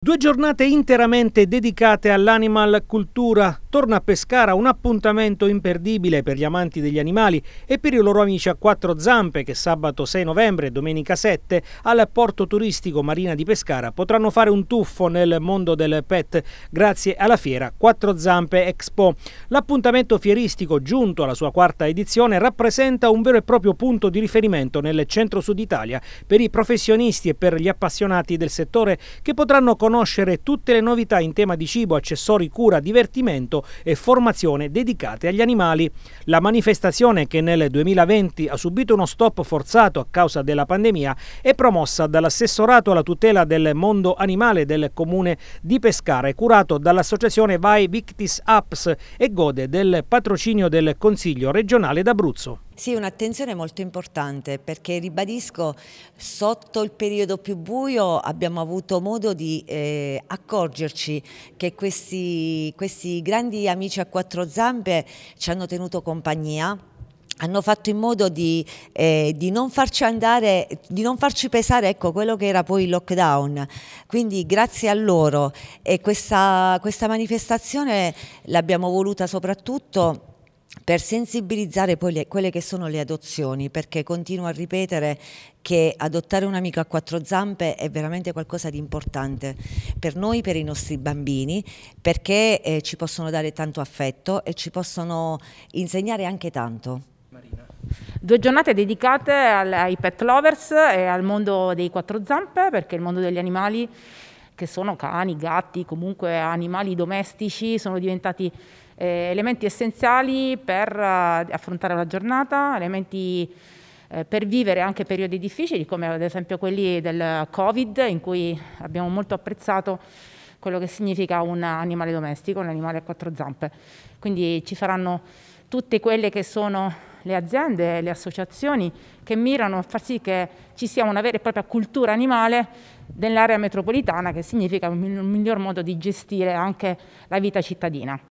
Due giornate interamente dedicate all'animal cultura. Torna a Pescara un appuntamento imperdibile per gli amanti degli animali e per i loro amici a quattro zampe che sabato 6 novembre e domenica 7 al porto turistico Marina di Pescara potranno fare un tuffo nel mondo del pet grazie alla fiera Quattro Zampe Expo. L'appuntamento fieristico giunto alla sua quarta edizione rappresenta un vero e proprio punto di riferimento nel centro-sud Italia per i professionisti e per gli appassionati del settore che potranno conoscere conoscere tutte le novità in tema di cibo, accessori, cura, divertimento e formazione dedicate agli animali. La manifestazione che nel 2020 ha subito uno stop forzato a causa della pandemia è promossa dall'assessorato alla tutela del mondo animale del comune di Pescara e curato dall'associazione Vai Victis Apps e gode del patrocinio del Consiglio regionale d'Abruzzo. Sì, un'attenzione molto importante perché ribadisco sotto il periodo più buio abbiamo avuto modo di eh, accorgerci che questi, questi grandi amici a quattro zampe ci hanno tenuto compagnia hanno fatto in modo di, eh, di, non farci andare, di non farci pesare ecco, quello che era poi il lockdown. Quindi grazie a loro e questa, questa manifestazione l'abbiamo voluta soprattutto per sensibilizzare poi le, quelle che sono le adozioni, perché continuo a ripetere che adottare un amico a quattro zampe è veramente qualcosa di importante per noi, per i nostri bambini, perché eh, ci possono dare tanto affetto e ci possono insegnare anche tanto. Marina. Due giornate dedicate ai pet lovers e al mondo dei quattro zampe, perché il mondo degli animali, che sono cani, gatti, comunque animali domestici, sono diventati eh, elementi essenziali per uh, affrontare la giornata, elementi eh, per vivere anche periodi difficili come ad esempio quelli del Covid in cui abbiamo molto apprezzato quello che significa un animale domestico, un animale a quattro zampe. Quindi ci saranno tutte quelle che sono le aziende, le associazioni che mirano a far sì che ci sia una vera e propria cultura animale nell'area metropolitana, che significa un miglior modo di gestire anche la vita cittadina.